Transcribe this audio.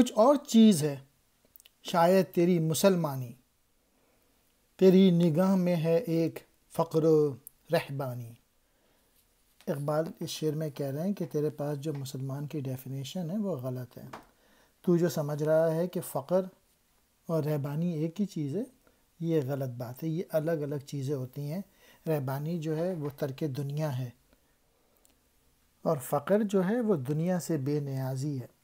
कुछ और चीज़ है शायद तेरी मुसलमानी तेरी निगाह में है एक फ़क्र रहबानी इकबाल इस शेर में कह रहे हैं कि तेरे पास जो मुसलमान की डेफिनेशन है वो गलत है तू जो समझ रहा है कि फ़क्र और रहबानी एक ही चीज़ है ये गलत बात है ये अलग अलग चीज़ें होती हैं रहबानी जो है वो तरक दुनिया है और फ़क्र जो है वो दुनिया से बेनियाजी है